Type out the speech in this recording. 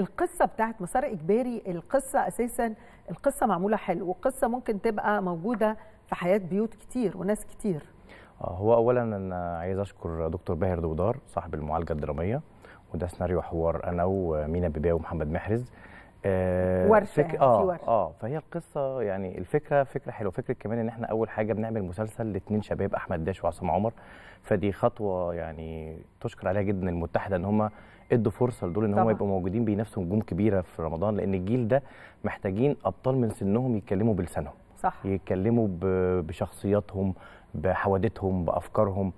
القصة بتاعت مسار إجباري القصة أساسا القصة معمولة حلو وقصة ممكن تبقى موجودة في حياة بيوت كتير وناس كتير آه، هو أولا أنا عايز أشكر دكتور باهر دودار صاحب المعالجة الدرامية وده سيناريو حوار أنا ومينا بيباء ومحمد محرز آه ورشه فك... اه ورشة. اه فهي القصه يعني الفكره فكره حلوه فكره كمان ان احنا اول حاجه بنعمل مسلسل لاتنين شباب احمد داش وعصام عمر فدي خطوه يعني تشكر عليها جدا المتحده ان هم ادوا فرصه لدول ان هم يبقوا موجودين بينافسوا نجوم كبيره في رمضان لان الجيل ده محتاجين ابطال من سنهم يتكلموا بلسانهم صح يتكلموا بشخصياتهم بحوادثهم بافكارهم